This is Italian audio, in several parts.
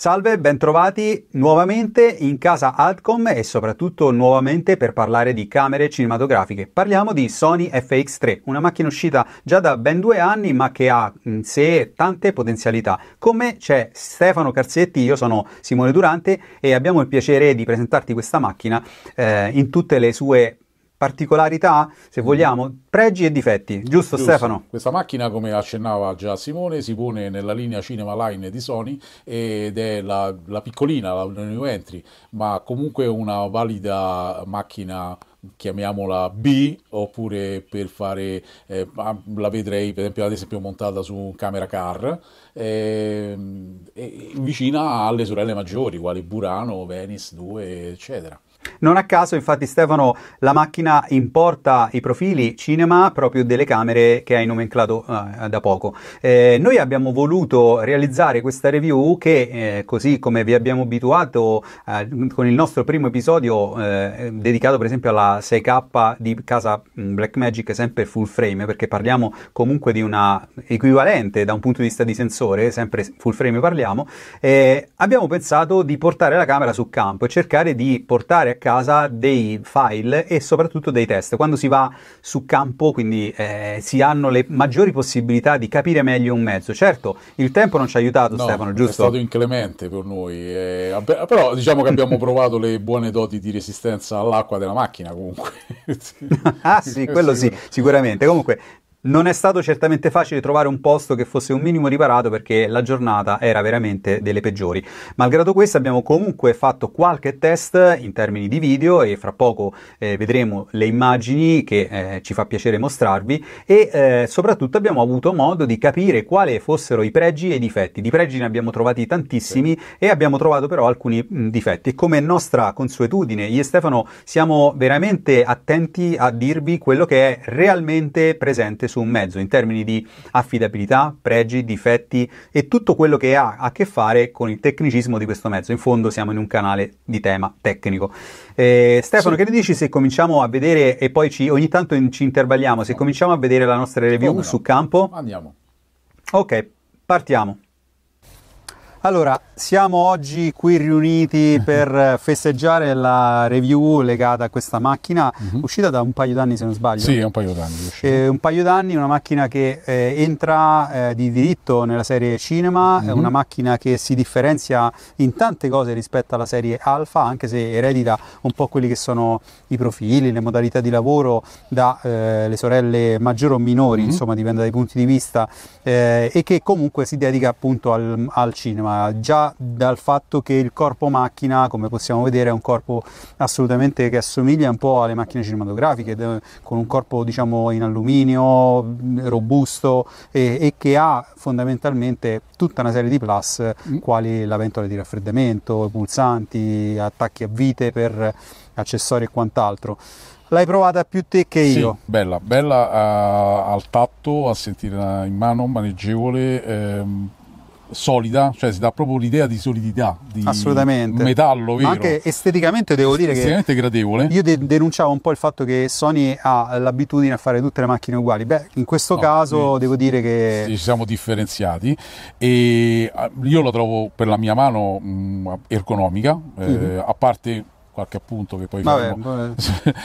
Salve, bentrovati nuovamente in casa Altcom e soprattutto nuovamente per parlare di camere cinematografiche. Parliamo di Sony FX3, una macchina uscita già da ben due anni ma che ha in sé tante potenzialità. Con me c'è Stefano Carzetti, io sono Simone Durante e abbiamo il piacere di presentarti questa macchina eh, in tutte le sue particolarità, se mm. vogliamo, pregi e difetti, giusto, giusto, Stefano? Questa macchina, come accennava già Simone, si pone nella linea Cinema Line di Sony ed è la, la piccolina, la new entry, ma comunque una valida macchina chiamiamola B oppure per fare eh, ah, la vedrei per esempio ad esempio montata su un camera car eh, eh, vicina alle sorelle maggiori quali Burano, Venice 2 eccetera non a caso, infatti, Stefano, la macchina importa i profili cinema proprio delle camere che hai nomenclato eh, da poco. Eh, noi abbiamo voluto realizzare questa review che, eh, così come vi abbiamo abituato eh, con il nostro primo episodio eh, dedicato per esempio alla 6K di casa mm, Blackmagic, sempre full frame, perché parliamo comunque di una equivalente da un punto di vista di sensore, sempre full frame parliamo, eh, abbiamo pensato di portare la camera sul campo e cercare di portare casa dei file e soprattutto dei test. Quando si va su campo, quindi eh, si hanno le maggiori possibilità di capire meglio un mezzo. Certo, il tempo non ci ha aiutato, no, Stefano, giusto? È stato inclemente per noi, eh, vabbè, però diciamo che abbiamo provato le buone doti di resistenza all'acqua della macchina comunque. ah sì, quello sì, sicuramente. Comunque non è stato certamente facile trovare un posto che fosse un minimo riparato perché la giornata era veramente delle peggiori. Malgrado questo abbiamo comunque fatto qualche test in termini di video e fra poco eh, vedremo le immagini che eh, ci fa piacere mostrarvi e eh, soprattutto abbiamo avuto modo di capire quali fossero i pregi e i difetti. Di pregi ne abbiamo trovati tantissimi sì. e abbiamo trovato però alcuni mh, difetti. come nostra consuetudine, io e Stefano siamo veramente attenti a dirvi quello che è realmente presente su su un mezzo in termini di affidabilità, pregi, difetti e tutto quello che ha a che fare con il tecnicismo di questo mezzo. In fondo siamo in un canale di tema tecnico. Eh, Stefano, sì. che ne dici se cominciamo a vedere e poi ci, ogni tanto in, ci intervalliamo, se oh. cominciamo a vedere la nostra review Come su campo? Andiamo. Ok, partiamo. Allora, siamo oggi qui riuniti per festeggiare la review legata a questa macchina, uh-huh. uscita da un paio d'anni se non sbaglio. Sì, un paio d'anni. Eh, un paio d'anni, una macchina che eh, entra eh, di diritto nella serie cinema, uh-huh. una macchina che si differenzia in tante cose rispetto alla serie alfa, anche se eredita un po' quelli che sono i profili, le modalità di lavoro dalle eh, sorelle maggiori o minori, uh-huh. insomma dipende dai punti di vista, eh, e che comunque si dedica appunto al, al cinema ma già dal fatto che il corpo macchina, come possiamo vedere, è un corpo assolutamente che assomiglia un po' alle macchine cinematografiche, con un corpo diciamo in alluminio, robusto e, e che ha fondamentalmente tutta una serie di plus mm. quali la ventola di raffreddamento, i pulsanti, attacchi a vite per accessori e quant'altro. L'hai provata più te che io. bella, bella uh, al tatto, a sentire in mano, maneggevole, ehm, solida, cioè si dà proprio l'idea di solidità, di Assolutamente. metallo vero. Ma anche esteticamente devo dire esteticamente che... gradevole. Io de- denunciavo un po' il fatto che Sony ha l'abitudine a fare tutte le macchine uguali. Beh, in questo no, caso sì, devo dire che... Sì, ci siamo differenziati e ah, io la trovo per la mia mano mm, ergonomica, mm-hmm. eh, a parte qualche appunto che poi vabbè, vabbè.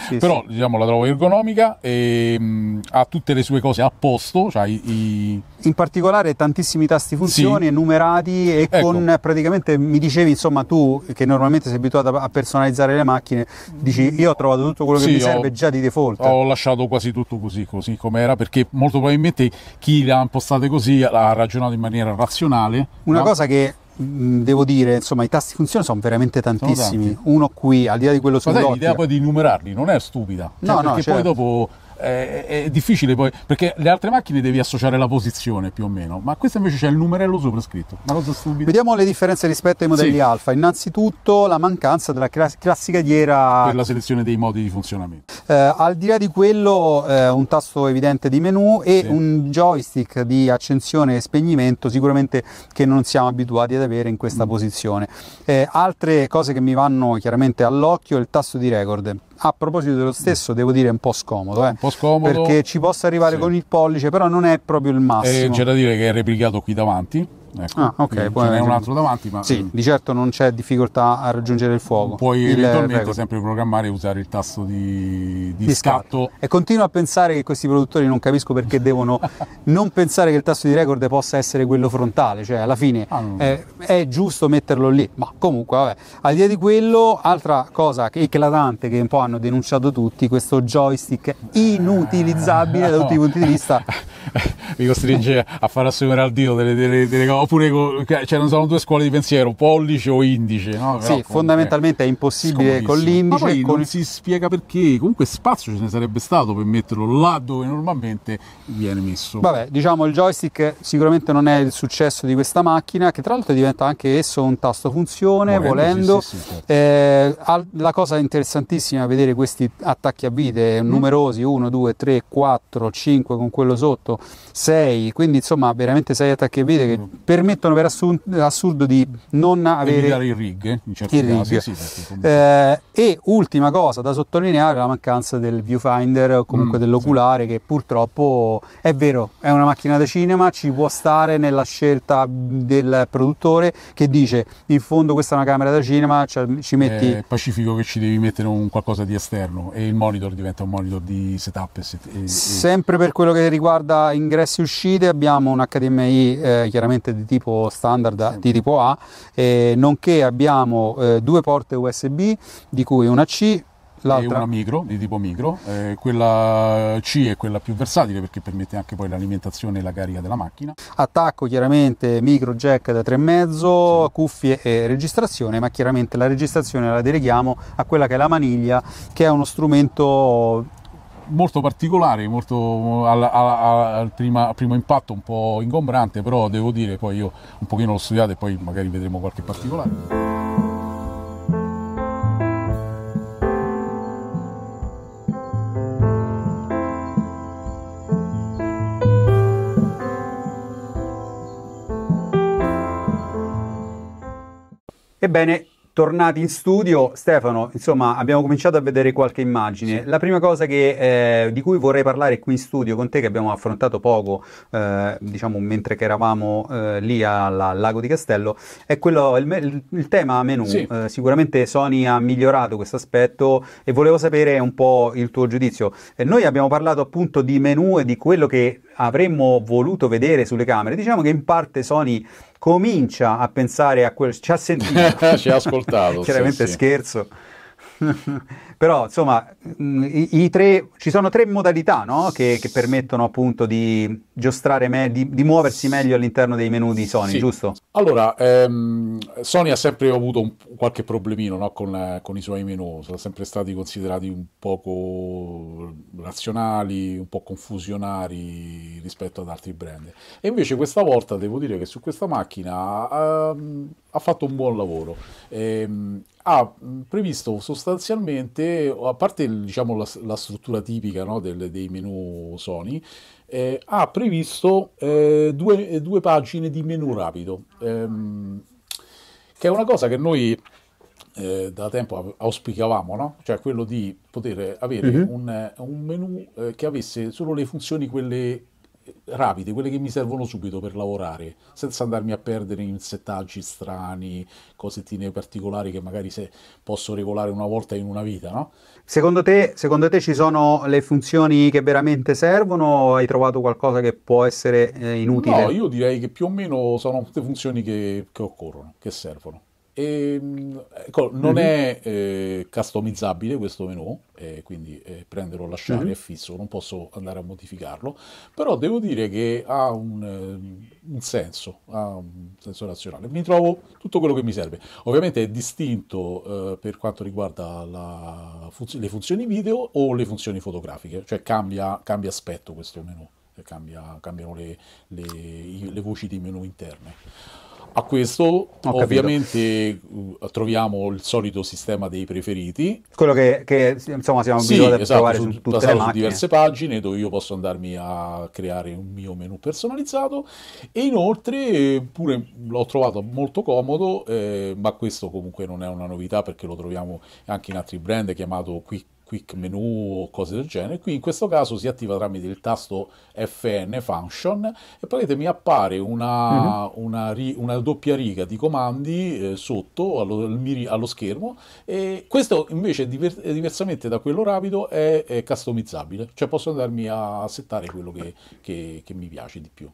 sì, però sì. diciamo la trovo ergonomica e mh, mm, ha tutte le sue cose a posto cioè i, i... in particolare tantissimi tasti funzioni sì. numerati e ecco. con praticamente mi dicevi insomma tu che normalmente sei abituato a personalizzare le macchine dici io ho trovato tutto quello che mi serve ho, già di default ho lasciato quasi tutto così così com'era perché molto probabilmente chi le ha impostate così ha ragionato in maniera razionale una no? cosa che Mm, devo dire, insomma, i tasti di funzione sono veramente tantissimi. Sono Uno qui, al di là di quello sull'ottica. Ma l'idea poi di numerarli non è stupida. No, cioè, no, perché certo. poi dopo è, è, difficile poi, perché le altre macchine devi associare la posizione più o meno, ma questa invece c'è il numerello sopra scritto, una cosa stupida. Vediamo le differenze rispetto ai modelli sì. Alfa, innanzitutto la mancanza della classica ghiera... Per la selezione dei modi di funzionamento. Eh, al di là di quello eh, un tasto evidente di menu e sì. un joystick di accensione e spegnimento sicuramente che non siamo abituati ad avere in questa mm. posizione. Eh, altre cose che mi vanno chiaramente all'occhio è il tasto di record a proposito dello stesso devo dire è un po' scomodo, eh, un po scomodo perché ci possa arrivare sì. con il pollice però non è proprio il eh, massimo eh, c'è da dire che è replicato qui davanti Ecco. Ah, ok. ce n'è un altro davanti, ma. Sì, eh, di certo non c'è difficoltà a raggiungere il fuoco. Puoi eventualmente sempre programmare e usare il tasto di, di, di scatto. scatto. E continuo a pensare che questi produttori non capisco perché devono non pensare che il tasto di record possa essere quello frontale, cioè alla fine ah, è, eh, è giusto metterlo lì. Ma comunque, vabbè, al di là di quello, altra cosa eclatante che un po' hanno denunciato tutti, questo joystick inutilizzabile da tutti i punti di vista. Mi costringe a far assumere al dito delle, delle, delle cose oppure cioè, non sono due scuole di pensiero, pollice o indice. No? Però, sì, fondamentalmente è impossibile con l'indice. Ma poi con... non si spiega perché, comunque spazio ce ne sarebbe stato per metterlo là dove normalmente viene messo. Vabbè, diciamo il joystick sicuramente non è il successo di questa macchina, che tra l'altro diventa anche esso un tasto funzione, volendo. volendo. Sì, sì, certo. eh, la cosa interessantissima è vedere questi attacchi a vite mm. numerosi, 1, 2, 3, 4, 5 con quello sotto, 6, quindi insomma veramente 6 attacchi a vite che Per mm-hmm permettono per assurdo di non avere i rig, in certi il casi, sì, eh, e ultima cosa da sottolineare la mancanza del viewfinder o comunque mm, dell'oculare sì. che purtroppo è vero, è una macchina da cinema, ci può stare nella scelta del produttore che dice in fondo questa è una camera da cinema, cioè, ci metti... È eh, pacifico che ci devi mettere un qualcosa di esterno e il monitor diventa un monitor di setup. E, e... Sempre per quello che riguarda ingressi e uscite abbiamo un HDMI eh, chiaramente di tipo standard di tipo A, eh, nonché abbiamo eh, due porte USB, di cui una C, l'altra. una micro, di tipo micro, eh, quella C è quella più versatile perché permette anche poi l'alimentazione e la carica della macchina. Attacco chiaramente micro jack da 3,5, sì. cuffie e registrazione, ma chiaramente la registrazione la deleghiamo a quella che è la maniglia, che è uno strumento molto particolare, molto al, al, al, prima, al, primo impatto un po' ingombrante, però devo dire poi io un pochino l'ho studiato e poi magari vedremo qualche particolare. Ebbene, Tornati in studio, Stefano, insomma abbiamo cominciato a vedere qualche immagine. Sì. La prima cosa che, eh, di cui vorrei parlare qui in studio con te, che abbiamo affrontato poco, eh, diciamo mentre eravamo eh, lì al lago di Castello, è quello, il, il tema menu. Sì. Eh, sicuramente Sony ha migliorato questo aspetto e volevo sapere un po' il tuo giudizio. Eh, noi abbiamo parlato appunto di menu e di quello che avremmo voluto vedere sulle camere. Diciamo che in parte Sony comincia a pensare a quel... ci ha sentito. ci ha ascoltato. Chiaramente sì, scherzo. Però insomma, mm, i, i tre, ci sono tre modalità no? che, che, permettono appunto di giostrare, me- di, di, muoversi meglio all'interno dei menu di Sony, sì. giusto? Allora, ehm, Sony ha sempre avuto un, qualche problemino no? con, eh, con, i suoi menu, sono sempre stati considerati un poco razionali, un po' confusionari rispetto ad altri brand. E invece questa volta devo dire che su questa macchina ehm, ha fatto un buon lavoro. Ehm, ha previsto sostanzialmente, a parte diciamo, la, la, struttura tipica no, del, dei menu Sony, eh, ha previsto eh, due, eh, due, pagine di menu rapido, ehm, che è una cosa che noi eh, da tempo auspicavamo, no? cioè quello di poter avere uh-huh. un, un, menu eh, che avesse solo le funzioni quelle rapide, quelle che mi servono subito per lavorare, senza andarmi a perdere in settaggi strani, cosettine particolari che magari se posso regolare una volta in una vita, no? Secondo te, secondo te ci sono le funzioni che veramente servono o hai trovato qualcosa che può essere eh, inutile? No, io direi che più o meno sono tutte funzioni che, che occorrono, che servono. E, ehm, ecco, non mm-hmm. è eh, customizzabile questo menu, eh, quindi eh, prenderlo, lasciare mm-hmm. è fisso, non posso andare a modificarlo, però devo dire che ha un, eh, un, senso, ha un senso razionale. Mi trovo tutto quello che mi serve. Ovviamente è distinto eh, per quanto riguarda la, le funzioni video o le funzioni fotografiche, cioè cambia, cambia aspetto questo menu, cambia, cambiano le, le, le voci di menu interne. A questo Ho ovviamente capito. troviamo il solito sistema dei preferiti. Quello che, che insomma siamo abituati sì, esatto, trovare su, su tutte le macchine. diverse pagine dove io posso andarmi a creare un mio menu personalizzato e inoltre pure l'ho trovato molto comodo, eh, ma questo comunque non è una novità perché lo troviamo anche in altri brand chiamato Quick quick menu o cose del genere. Qui in questo caso si attiva tramite il tasto FN function e praticamente mi appare una, uh-huh. una, ri, una doppia riga di comandi eh, sotto allo, allo, schermo e questo invece diver, diversamente da quello rapido è, è, customizzabile, cioè posso andarmi a settare quello che, che, che mi piace di più.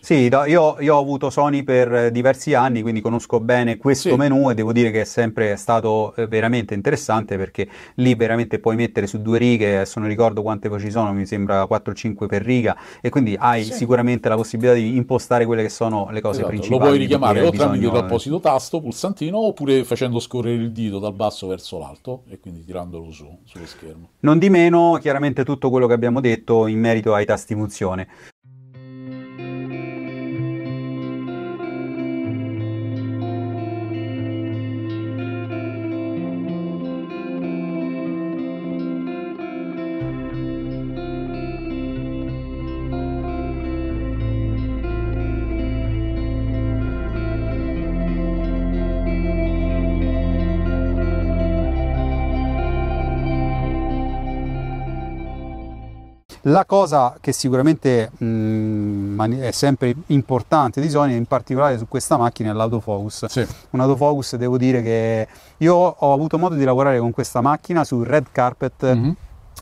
sì, io, io, ho avuto Sony per eh, diversi anni, quindi conosco bene questo sì. menu e devo dire che è sempre stato eh, veramente interessante perché lì veramente puoi mettere su due righe, adesso non ricordo quante poi ci sono, mi sembra 4-5 o per riga, e quindi hai sì. sicuramente la possibilità di impostare quelle che sono le cose esatto. principali. Lo puoi richiamare o bisogno... tramite eh. l'apposito tasto, pulsantino, oppure facendo scorrere il dito dal basso verso l'alto e quindi tirandolo su, sullo schermo. Non di meno, chiaramente tutto quello che abbiamo detto in merito ai tasti funzione. La cosa che sicuramente mh, è sempre importante di Sony, in particolare su questa macchina, è l'autofocus. Sì. Un autofocus, devo dire che io ho avuto modo di lavorare con questa macchina sul red carpet. Mm-hmm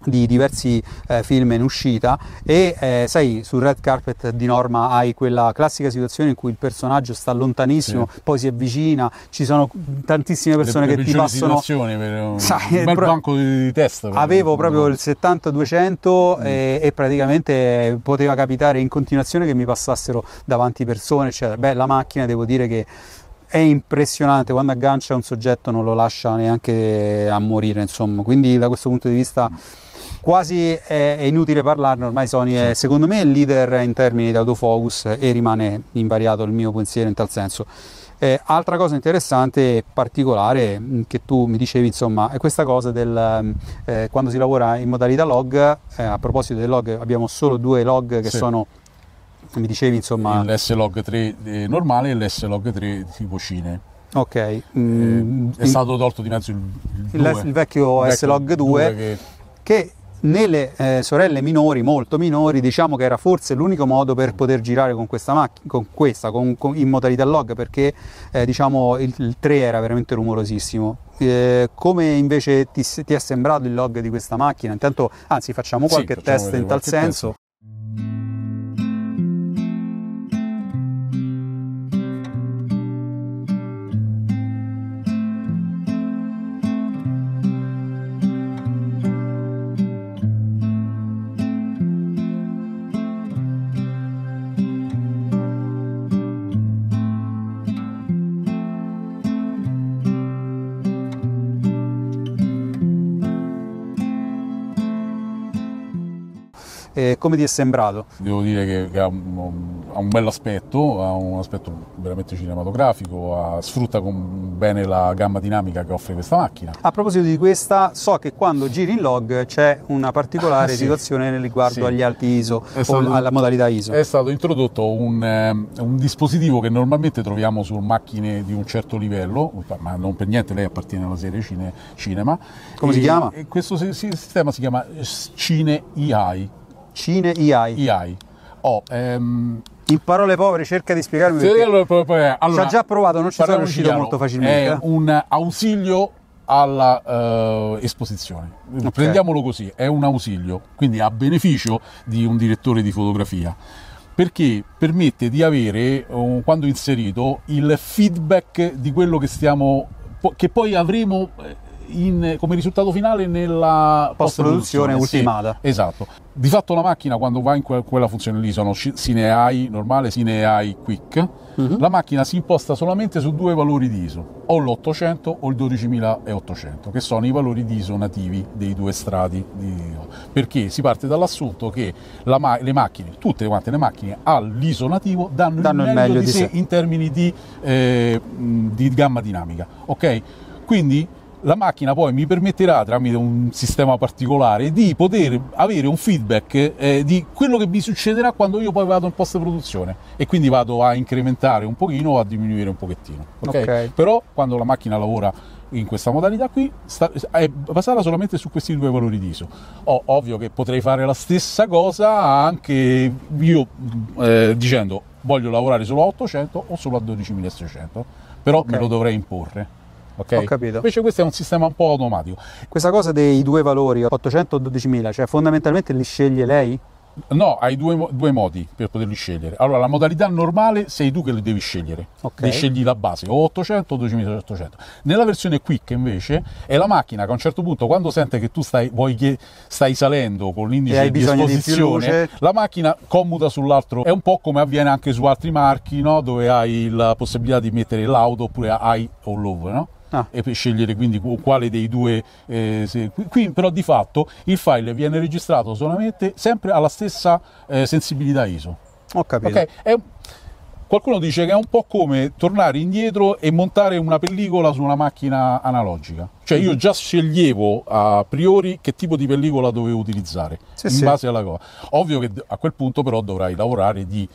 di diversi eh, film in uscita e eh, sai sul red carpet di norma hai quella classica situazione in cui il personaggio sta lontanissimo sì. poi si avvicina ci sono tantissime persone le, le che ti passano per un, sai, un bel pro- banco di, di testa avevo proprio il 70-200 mm. e, e, praticamente poteva capitare in continuazione che mi passassero davanti persone eccetera beh la macchina devo dire che è impressionante quando aggancia un soggetto non lo lascia neanche a morire insomma quindi da questo punto di vista mm quasi è, eh, è inutile parlarne, ormai Sony è secondo me il leader in termini di autofocus e rimane invariato il mio pensiero in tal senso. Eh, altra cosa interessante e particolare mm, che tu mi dicevi, insomma, è questa cosa del mm, eh, quando si lavora in modalità log. Eh, a proposito dei log, abbiamo solo due log che sì. sono. Mi dicevi, insomma. L'S-Log 3 eh, normale e l'S-Log 3 tipo Cine. Ok. Eh, mm, è stato tolto di mezzo il, il, il, il vecchio S-Log 2 che, che nelle eh, sorelle minori, molto minori, diciamo che era forse l'unico modo per poter girare con questa macchina, con questa, con, con, in modalità log, perché eh, diciamo il, il, 3 era veramente rumorosissimo. Eh, come invece ti, ti, è sembrato il log di questa macchina? Intanto, anzi, facciamo qualche sì, facciamo test in tal senso. come ti è sembrato? Devo dire che, ha, un, ha, un, bel aspetto, ha un aspetto veramente cinematografico, ha, sfrutta bene la gamma dinamica che offre questa macchina. A proposito di questa, so che quando giri in log c'è una particolare ah, sì. situazione riguardo sì. agli alti ISO è o alla modalità ISO. È stato introdotto un, ehm, un dispositivo che normalmente troviamo su macchine di un certo livello, ma non per niente lei appartiene alla serie cine, cinema. Come e, si chiama? Questo sistema si chiama Cine AI Cine IAI. IAI. Oh, ehm, in parole povere, cerca di spiegarmi perché. Eh, allora, ci ha già provato, non ci sono riuscito chiaro, molto facilmente. È eh. un ausilio all'esposizione. Eh, uh, okay. Prendiamolo così, è un ausilio, quindi a beneficio di un direttore di fotografia, perché permette di avere, uh, quando inserito, il feedback di quello che stiamo che poi avremo in, come risultato finale nella post-produzione ultimata. Sì, esatto. Di fatto la macchina quando va in que- quella funzione lì sono Cineai normale, Cineai Quick, uh-huh. la macchina si imposta solamente su due valori di ISO, o l'800 o il 12800, che sono i valori di ISO nativi dei due strati. Di... Perché si parte dall'assunto che ma- le macchine, tutte quante le macchine all'ISO nativo danno, danno il, meglio il, meglio di, di sé, sé in termini di, eh, di gamma dinamica. Okay? Quindi la macchina poi mi permetterà tramite un sistema particolare di poter avere un feedback eh, di quello che mi succederà quando io poi vado in post produzione e quindi vado a incrementare un pochino o a diminuire un pochettino okay? okay. però quando la macchina lavora in questa modalità qui sta, è basata solamente su questi due valori di ISO. Oh, ovvio che potrei fare la stessa cosa anche io eh, dicendo voglio lavorare solo a 800 o solo a 12600, però okay. me lo dovrei imporre ok? Ho capito. Invece questo è un sistema un po' automatico. Questa cosa dei due valori, 800 12.000, cioè fondamentalmente li sceglie lei? No, hai due, due, modi per poterli scegliere. Allora, la modalità normale sei tu che li devi scegliere. Okay. Li scegli la base, o 800 o 2800. Nella versione quick, invece, è la macchina che a un certo punto, quando sente che tu stai, che stai salendo con l'indice di esposizione, di la macchina commuta sull'altro. È un po' come avviene anche su altri marchi, no? dove hai la possibilità di mettere l'auto oppure high o low, no? ah. e per scegliere quindi quale dei due. Eh, se, qui però di fatto il file viene registrato solamente sempre alla stessa eh, sensibilità ISO. Ho capito. Okay? È, qualcuno dice che è un po' come tornare indietro e montare una pellicola su una macchina analogica. Cioè io già sceglievo a priori che tipo di pellicola dovevo utilizzare sì, in sì. base alla cosa. Ovvio che a quel punto però dovrai lavorare di,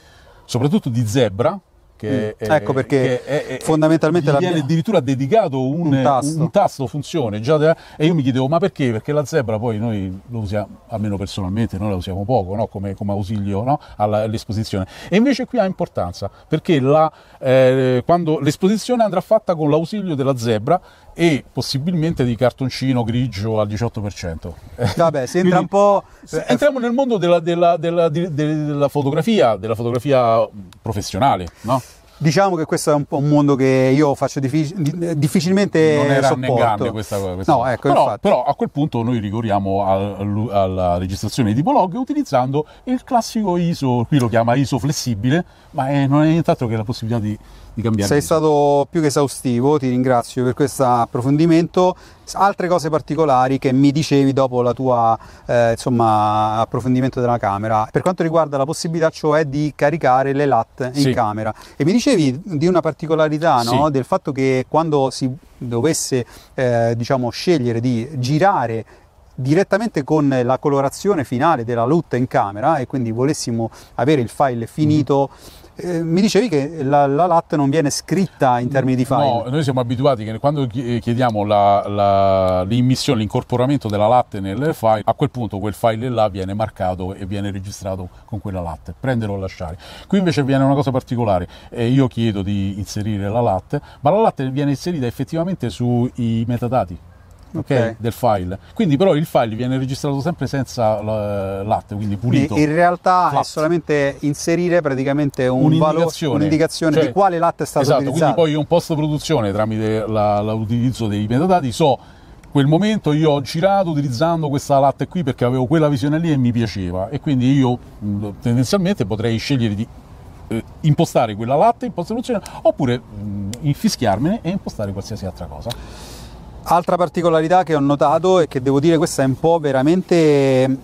soprattutto di zebra, che mm, è, ecco perché è, è, fondamentalmente gli viene addirittura dedicato un, un, tasto. un tasto. funzione da, e io mi chiedevo ma perché? Perché la zebra poi noi lo usiamo, almeno personalmente noi la usiamo poco no? come, come, ausilio no? all'esposizione e invece qui ha importanza perché la, eh, quando l'esposizione andrà fatta con l'ausilio della zebra e possibilmente di cartoncino grigio al 18%. Vabbè, si entra un po'... Entriamo nel mondo della, della, della, della fotografia, della fotografia professionale, no? Diciamo che questo è un, un mondo che io faccio diffic- difficilmente non era sopporto. questa cosa. No, ecco, però, però, a quel punto noi ricorriamo al, alla registrazione di blog utilizzando il classico ISO, qui lo chiama ISO flessibile, ma è, non è nient'altro che la possibilità di di cambiare. Sei stato più che esaustivo, ti ringrazio per questo approfondimento. Altre cose particolari che mi dicevi dopo la tua eh, insomma, approfondimento della camera, per quanto riguarda la possibilità cioè di caricare le LAT in sì. camera. E mi dicevi di una particolarità no? sì. del fatto che quando si dovesse eh, diciamo, scegliere di girare direttamente con la colorazione finale della LUT in camera e quindi volessimo avere il file finito mm. Eh, mi dicevi che la, la, latte non viene scritta in termini di file. No, noi siamo abituati che quando eh, chiediamo la, la, l'immissione, l'incorporamento della latte nel file, a quel punto quel file là viene marcato e viene registrato con quella latte, prenderlo o lasciare. Qui invece viene una cosa particolare, eh, io chiedo di inserire la latte, ma la latte viene inserita effettivamente sui metadati okay, del file. Quindi però il file viene registrato sempre senza latte, quindi pulito. Quindi in realtà flat. è solamente inserire praticamente un un'indicazione, valore, un'indicazione cioè, di quale latte è stato esatto, utilizzato. Quindi poi un post produzione tramite la, l'utilizzo dei metadati so quel momento io ho girato utilizzando questa latte qui perché avevo quella visione lì e mi piaceva e quindi io mm, tendenzialmente potrei scegliere di eh, impostare quella latte in post produzione oppure mh, mm, infischiarmene e impostare qualsiasi altra cosa. Altra particolarità che ho notato e che devo dire questa è un po' veramente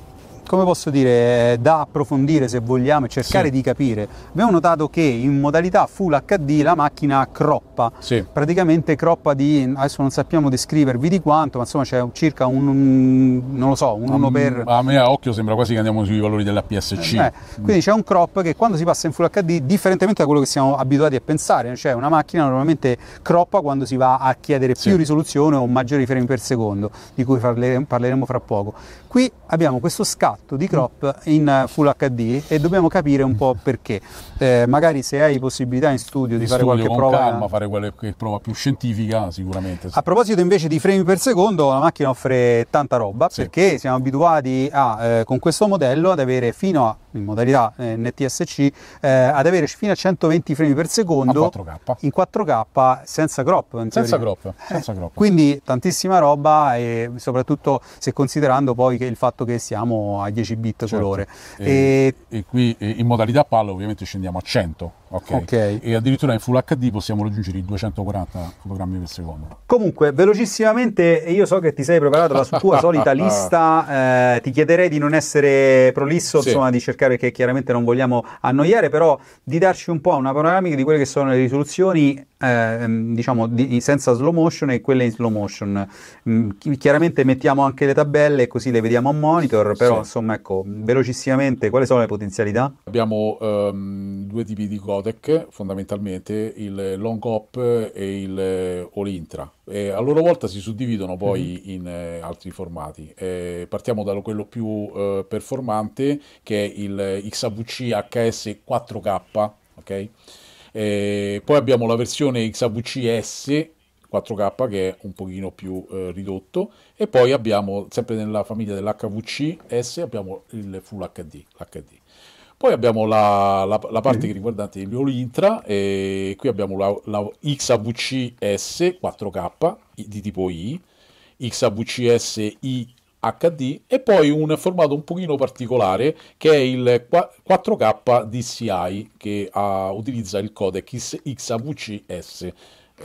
come posso dire, eh, da approfondire se vogliamo e cercare sì. di capire. Abbiamo notato che in modalità Full HD la macchina croppa, sì. praticamente croppa di, adesso non sappiamo descrivervi di quanto, ma insomma c'è circa un, un non lo so, un 1 um, mm, per... A me a occhio sembra quasi che andiamo sui valori della PSC. Eh, quindi c'è un crop che quando si passa in Full HD, differentemente da quello che siamo abituati a pensare, cioè una macchina normalmente croppa quando si va a chiedere più sì. risoluzione o maggiori frame per secondo, di cui parleremo fra poco. Qui abbiamo questo scatto di crop in eh, Full HD e dobbiamo capire un po' perché. Eh, magari se hai possibilità in studio di in fare studio, qualche prova... Calma, fare qualche prova più scientifica sicuramente. Sì. A proposito invece di frame per secondo, la macchina offre tanta roba sì. perché siamo abituati a, eh, con questo modello ad avere fino a in modalità eh, NTSC eh, ad avere fino a 120 frame per secondo 4K. in 4K senza crop. Senza crop, eh, senza crop. quindi tantissima roba e soprattutto se considerando poi che il fatto che siamo a 10 bit certo. colore. E, e... e, qui in modalità palla ovviamente scendiamo a 100. Okay. ok. E addirittura in Full HD possiamo raggiungere i 240 fotogrammi per secondo. Comunque, velocissimamente, io so che ti sei preparato la tua solita lista, eh, ti chiederei di non essere prolisso, sì. insomma, di cercare cercare, che chiaramente non vogliamo annoiare, però di darci un po' una panoramica di quelle che sono le risoluzioni eh, ehm, diciamo di, senza slow motion e quelle in slow motion. Mm, chiaramente mettiamo anche le tabelle così le vediamo a monitor, però sì. insomma ecco, velocissimamente quali sono le potenzialità? Abbiamo um, due tipi di codec fondamentalmente, il long hop e il all intra. E a loro volta si suddividono poi mm-hmm. in eh, altri formati. Eh, partiamo da quello più eh, performante che è il XAVC HS 4K, ok? Eh, poi abbiamo la versione XAVCS 4K che è un pochino più eh, ridotto e poi abbiamo sempre nella famiglia dell'HVCS abbiamo il Full HD. HD. Poi abbiamo la, la, la parte mm. che riguardante il Olintra, e qui abbiamo la, la XAVCS 4K di tipo I, XAVCS I HD e poi un formato un pochino particolare che è il 4K DCI che ha, ah, utilizza il codec XAVCS eh,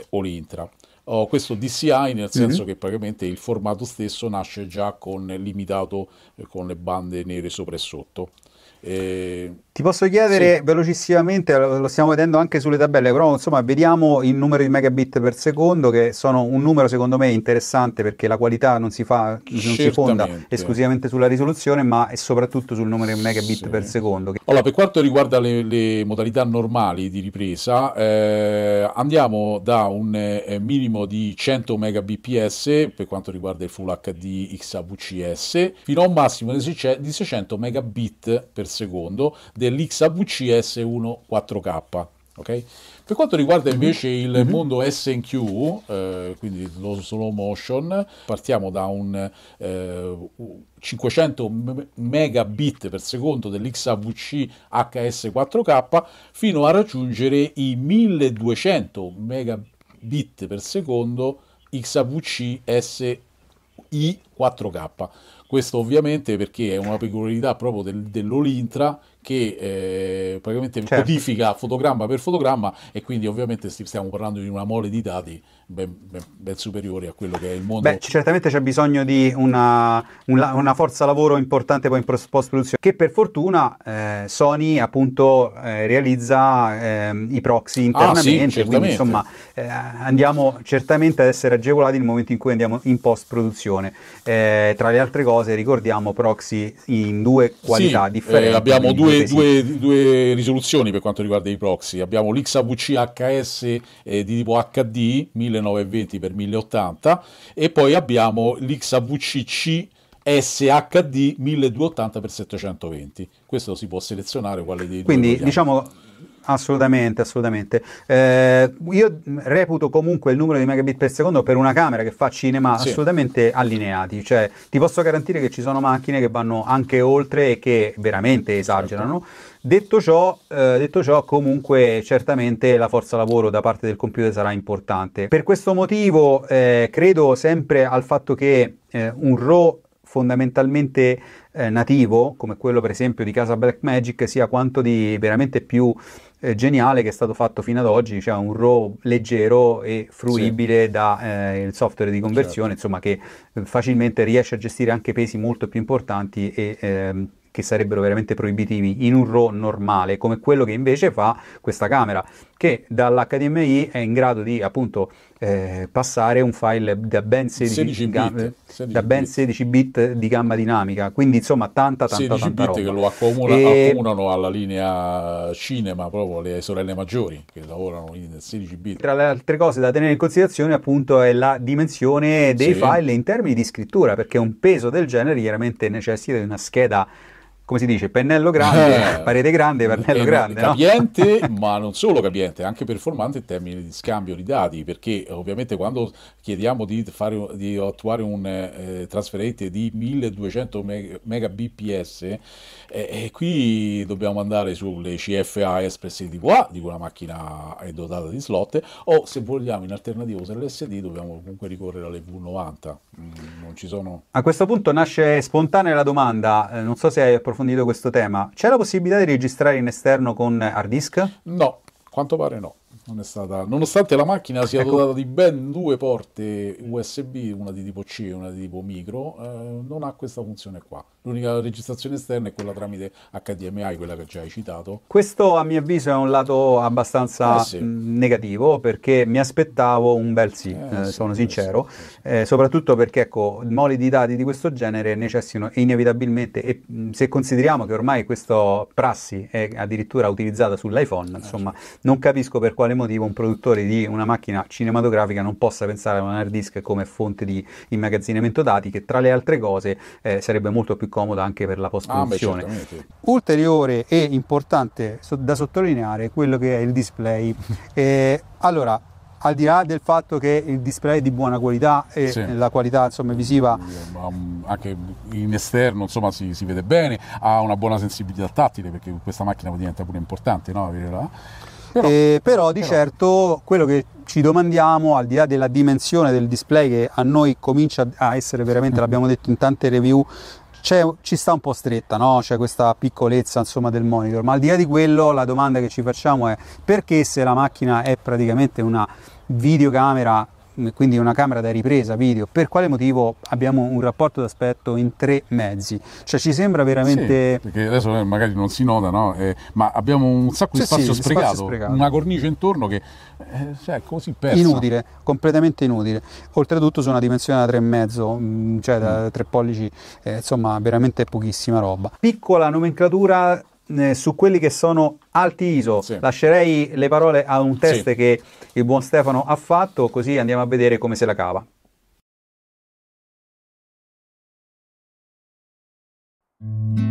Olintra. l'Intra. Oh, questo DCI nel mhm. senso mm-hmm. che praticamente il formato stesso nasce già con limitato eh, con le bande nere sopra e sotto. Eh, Ti posso chiedere sì. velocissimamente, lo stiamo vedendo anche sulle tabelle, però insomma vediamo il numero di megabit per secondo che sono un numero secondo me interessante perché la qualità non si, fa, non si fonda esclusivamente sulla risoluzione ma è soprattutto sul numero di megabit sì. per secondo. Allora per quanto riguarda le, le modalità normali di ripresa eh, andiamo da un eh, minimo di 100 Mbps per quanto riguarda il Full HD XAVCS fino a un massimo di 600 megabit per secondo per secondo s 1 4K. Okay? Per quanto riguarda mhm. invece il mm-hmm. mondo SQ, eh, quindi lo slow motion, partiamo da un eh, 500 megabit per secondo dell'XAVC HS 4K fino a raggiungere i 1200 megabit per secondo XAVC SI 4K. Questo ovviamente perché è una peculiarità proprio del, dell'Olintra che eh, praticamente certo. codifica fotogramma per fotogramma e quindi ovviamente stiamo parlando di una mole di dati ben, ben, ben, superiori a quello che è il mondo. Beh, certamente c'è bisogno di una, una, una forza lavoro importante poi in post-produzione, che per fortuna eh, Sony appunto eh, realizza eh, i proxy internamente, ah, sì, quindi insomma eh, andiamo certamente ad essere agevolati nel momento in cui andiamo in post-produzione. Eh, tra le altre cose ricordiamo proxy in due qualità sì, eh, differenti. abbiamo due, due, due, risoluzioni per quanto riguarda i proxy, abbiamo l'XAVC HS di tipo HD 1000 1920 x 1080 e poi abbiamo l'XAVCC SHD 1280 x 720. Questo si può selezionare quale dei Quindi, due. Quindi diciamo Assolutamente, assolutamente. Eh, io reputo comunque il numero di megabit per secondo per una camera che fa cinema sì. assolutamente allineati, cioè ti posso garantire che ci sono macchine che vanno anche oltre e che veramente certo. esagerano. Certo. Detto ciò, eh, detto ciò, comunque certamente la forza lavoro da parte del computer sarà importante. Per questo motivo eh, credo sempre al fatto che eh, un RAW fondamentalmente eh, nativo, come quello per esempio di casa Blackmagic, sia quanto di veramente più eh, geniale che è stato fatto fino ad oggi, cioè un RAW leggero e fruibile sì. dal eh, software di conversione, certo. insomma che facilmente riesce a gestire anche pesi molto più importanti e ehm, che sarebbero veramente proibitivi in un RAW normale, come quello che invece fa questa camera, che dall'HDMI è in grado di appunto eh, passare un file da ben 16, 16, bit, gamma, 16 da ben 16 bit di gamma dinamica, quindi insomma tanta tanta 16 tanta bit roba. che lo accomuna, e... accomunano alla linea cinema proprio le sorelle maggiori che lavorano in 16 bit. Tra le altre cose da tenere in considerazione appunto è la dimensione dei sì. file in termini di scrittura, perché un peso del genere chiaramente necessita di una scheda come si dice, pennello grande, eh, parete grande, eh, pennello eh, grande. Capiente, no? ma non solo capiente, anche performante in termini di scambio di dati, perché ovviamente quando chiediamo di, fare, di attuare un eh, trasferente di 1200 megabps, eh, eh, qui dobbiamo andare sulle CFA Express SDVA, di cui la macchina è dotata di slot, o se vogliamo in alternativa usare l'SD dobbiamo comunque ricorrere alle V90. Mm, ci sono... A questo punto nasce spontanea la domanda, eh, non so se hai approfondito questo tema, c'è la possibilità di registrare in esterno con hard disk? No, quanto pare no. Non è stata, nonostante la macchina sia ecco. dotata di ben due porte USB, una di tipo C e una di tipo micro, eh, non ha questa funzione qua l'unica registrazione esterna è quella tramite HDMI, quella che già hai citato. Questo a mio avviso è un lato abbastanza eh sì. Mm, negativo perché mi aspettavo un bel sì, eh, eh, sì sono sincero, sì, eh, soprattutto perché ecco, moli di dati di questo genere necessitano inevitabilmente e mm, se consideriamo che ormai questa prassi è addirittura utilizzata sull'iPhone, eh, insomma, non capisco per quale motivo un produttore di una macchina cinematografica non possa pensare a un hard disk come fonte di immagazzinamento dati che tra le altre cose eh, sarebbe molto più comoda anche per la ah, post-produzione. Ah, Ulteriore e importante da sottolineare quello che è il display. Eh, allora, al di là del fatto che il display è di buona qualità e sì. la qualità insomma, visiva mm, anche in esterno insomma, si, si, vede bene ha una buona sensibilità tattile perché questa macchina diventa pure importante no? Però, eh, però, di però... certo quello che ci domandiamo al di là della dimensione del display che a noi comincia a essere veramente l'abbiamo detto in tante review ci sta un po' stretta, no? c'è questa piccolezza insomma, del monitor, ma al di là di quello la domanda che ci facciamo è perché se la macchina è praticamente una videocamera quindi una camera da ripresa video, per quale motivo abbiamo un rapporto d'aspetto in tre mezzi? Cioè ci sembra veramente... Sì, perché adesso eh, magari non si nota, no? eh, ma abbiamo un sacco di sì, spazio, sì, sprecato, spazio, sprecato, una cornice intorno che eh, cioè, così persa. Inutile, completamente inutile. Oltretutto su una dimensione da tre e mezzo mm, cioè da 3 mm. pollici, eh, insomma veramente pochissima roba. Piccola nomenclatura eh, su quelli che sono alti ISO, sì. lascerei le parole a un test sì. che il buon Stefano ha fatto, così andiamo a vedere come se la cava. Mm.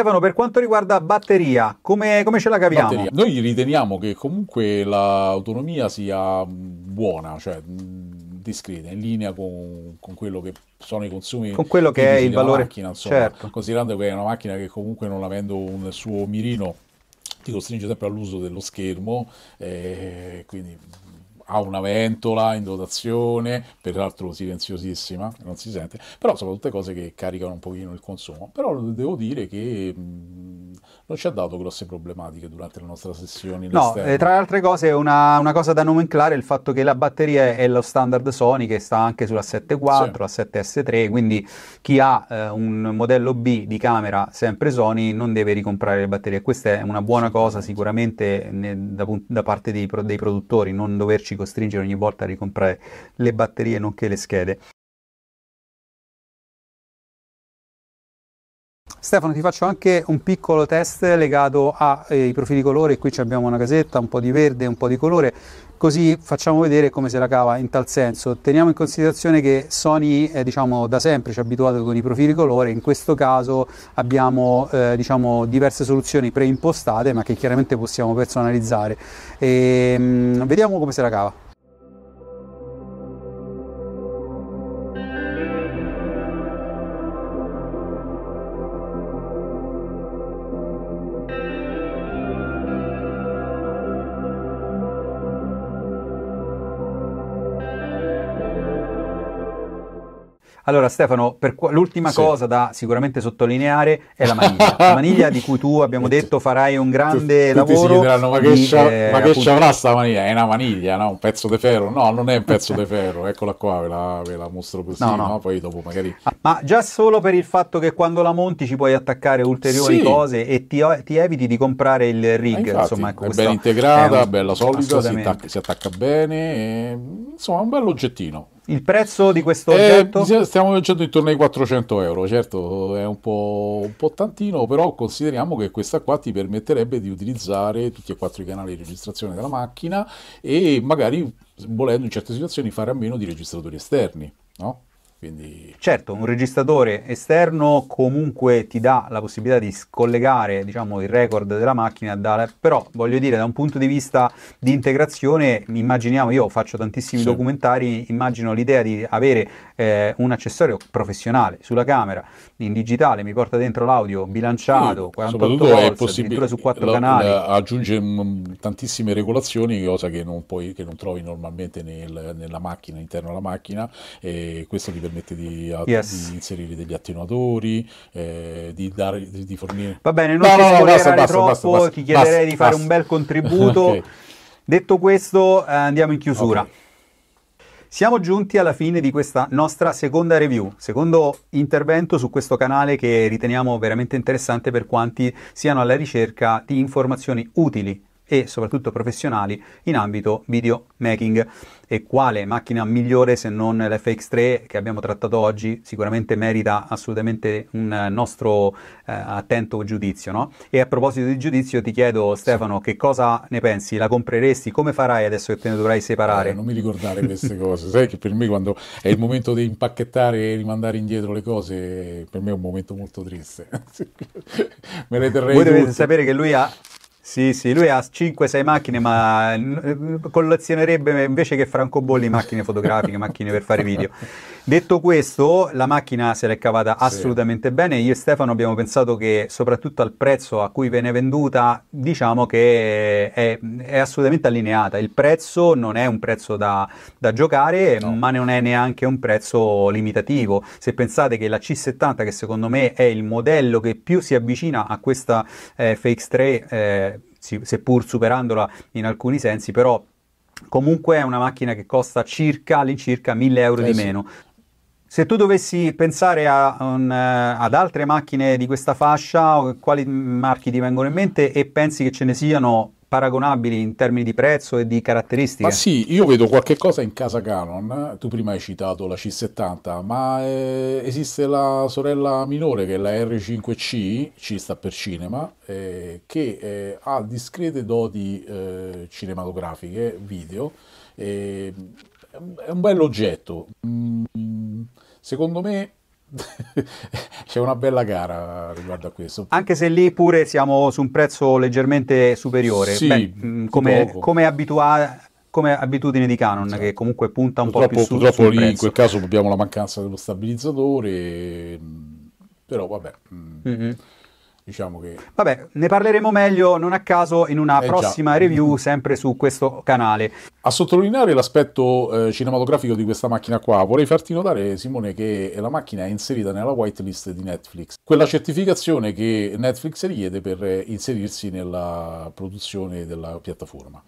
Stefano, per quanto riguarda batteria, come, come ce la capiamo? Batteria. Noi riteniamo che comunque l'autonomia sia mm, buona, cioè mm, discreta, in linea con, con quello che sono i consumi con quello che è il valore macchina, insomma, certo. considerando che è una macchina che comunque non avendo un suo mirino ti costringe sempre all'uso dello schermo, eh, quindi ha una ventola in dotazione, peraltro silenziosissima, non si sente, però sono tutte cose che caricano un pochino il consumo. Però devo dire che non ci ha dato grosse problematiche durante la nostra sessione. No, eh, tra le altre cose una, una, cosa da nomenclare è il fatto che la batteria è lo standard Sony che sta anche sulla 7.4, sì. la 7S3, quindi chi ha eh, un modello B di camera sempre Sony non deve ricomprare le batterie. Questa è una buona cosa sicuramente ne, da, da, parte dei, dei produttori, non doverci costringere ogni volta a ricomprare le batterie nonché le schede. Stefano ti faccio anche un piccolo test legato ai eh, profili colore, qui abbiamo una casetta, un po' di verde, un po' di colore, così facciamo vedere come se la cava in tal senso. Teniamo in considerazione che Sony eh, diciamo, da sempre ci ha abituato con i profili colore, in questo caso abbiamo eh, diciamo, diverse soluzioni preimpostate ma che chiaramente possiamo personalizzare. E, ehm, mh, vediamo come se la cava. Allora Stefano, qu- l'ultima sì. cosa da sicuramente sottolineare è la maniglia. la maniglia di cui tu abbiamo detto farai un grande Tutti lavoro. Si chiederanno ma che, di, c'ha, eh, ma che appunto... c'avrà sta maniglia? È una maniglia, no? Un pezzo di ferro? No, non è un pezzo di ferro, eccola qua, ve la, ve la mostro così, no, no. no, Poi dopo magari... Ah, ma già solo per il fatto che quando la monti ci puoi attaccare ulteriori sì. cose e ti, ti, eviti di comprare il rig, infatti, insomma. Ecco, è ben integrata, è un... bella solida, si attacca, si attacca bene, e, insomma è un bell'oggettino il prezzo di questo eh, oggetto? Eh, stiamo vincendo intorno ai 400 euro, certo è un po', un po', tantino, però consideriamo che questa qua ti permetterebbe di utilizzare tutti e quattro i canali di registrazione della macchina e magari, volendo in certe situazioni, fare a meno di registratori esterni, no? Quindi... Certo, un registratore esterno comunque ti dà la possibilità di scollegare diciamo, il record della macchina, da... però voglio dire da un punto di vista di integrazione, immaginiamo, io faccio tantissimi sì. documentari, immagino l'idea di avere eh, un accessorio professionale sulla camera, in digitale, mi porta dentro l'audio bilanciato, sì, 48 volts, addirittura su quattro la, canali. La, aggiunge mh, mm, tantissime regolazioni, cosa che non, puoi, che non trovi normalmente nel, nella macchina, all'interno della macchina, e questo diventa permette di, yes. di inserire degli attenuatori, eh, di, dare, di, di, fornire... Va bene, non no, ti no, no, basta, troppo, basta, basta, ti chiederei di fare un bel contributo. okay. Detto questo, eh, andiamo in chiusura. Okay. Siamo giunti alla fine di questa nostra seconda review, secondo intervento su questo canale che riteniamo veramente interessante per quanti siano alla ricerca di informazioni utili e soprattutto professionali in ambito videomaking. E quale macchina migliore se non l'FX3 che abbiamo trattato oggi? Sicuramente merita assolutamente un nostro eh, attento giudizio. No? E a proposito di giudizio, ti chiedo, Stefano, che cosa ne pensi? La compreresti? Come farai adesso che te ne dovrai separare? Eh, non mi ricordare queste cose. Sai che per me, quando è il momento di impacchettare e rimandare indietro le cose, per me è un momento molto triste. me le terrei. Voi dovete sapere che lui ha, sì, sì, lui ha 5-6 macchine, ma eh, eh, collezionerebbe invece che francobolli macchine fotografiche, macchine per fare video. Detto questo, la macchina se l'è cavata sì. assolutamente bene. Io e Stefano abbiamo pensato che, soprattutto al prezzo a cui viene venduta, diciamo che è, è assolutamente allineata. Il prezzo non è un prezzo da, da giocare, no. ma non è neanche un prezzo limitativo. Se pensate che la C70, che secondo me è il modello che più si avvicina a questa eh, FX3, eh, seppur superandola in alcuni sensi, però comunque è una macchina che costa circa all'incirca 1000 euro eh di sì. meno. Se tu dovessi pensare un, eh, ad altre macchine di questa fascia, quali marchi ti vengono in mente e pensi che ce ne siano paragonabili in termini di prezzo e di caratteristiche? Ma sì, io vedo qualche cosa in casa Canon, eh. tu prima hai citato la C70, ma eh, esiste la sorella minore che è la R5C, C sta per cinema, eh, che eh, ha discrete doti eh, cinematografiche, video, è un bell'oggetto. Mm, secondo me c'è una bella gara riguardo a questo. Anche se lì pure siamo su un prezzo leggermente superiore, sì, Beh, mm, come, come, abitua- come, abitudine di Canon, sì. che comunque punta un purtroppo, po' più su Purtroppo lì in quel caso abbiamo la mancanza dello stabilizzatore, mm, però vabbè. Mm-hmm diciamo che... Vabbè, ne parleremo meglio non a caso in una eh prossima già. review sempre su questo canale. A sottolineare l'aspetto eh, cinematografico di questa macchina qua, vorrei farti notare Simone che la macchina è inserita nella whitelist di Netflix, quella certificazione che Netflix richiede per eh, inserirsi nella produzione della piattaforma.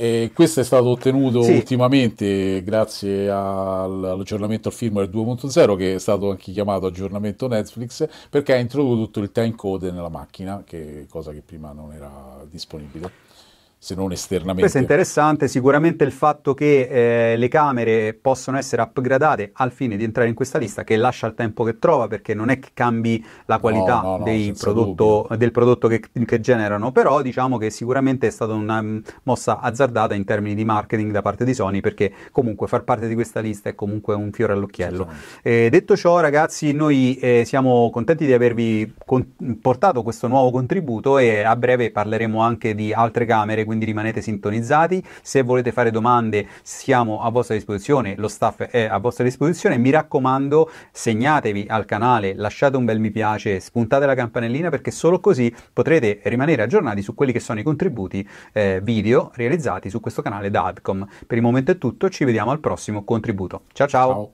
E questo è stato ottenuto sì. ultimamente grazie all'aggiornamento al firmware 2.0 che è stato anche chiamato aggiornamento Netflix perché ha introdotto il code nella macchina, che cosa che prima non era disponibile se non esternamente. Questo è interessante, sicuramente il fatto che eh, le camere possono essere upgradate al fine di entrare in questa lista che lascia il tempo che trova perché non è che cambi la qualità no, no, no, prodotto, del prodotto che, che, generano, però diciamo che sicuramente è stata una mm, mossa azzardata in termini di marketing da parte di Sony perché comunque far parte di questa lista è comunque un fiore all'occhiello. Eh, detto ciò ragazzi noi eh, siamo contenti di avervi con- portato questo nuovo contributo e a breve parleremo anche di altre camere quindi rimanete sintonizzati. Se volete fare domande siamo a vostra disposizione, lo staff è a vostra disposizione. Mi raccomando, segnatevi al canale, lasciate un bel mi piace, spuntate la campanellina perché solo così potrete rimanere aggiornati su quelli che sono i contributi eh, video realizzati su questo canale da Adcom. Per il momento è tutto, ci vediamo al prossimo contributo. ciao! ciao. ciao.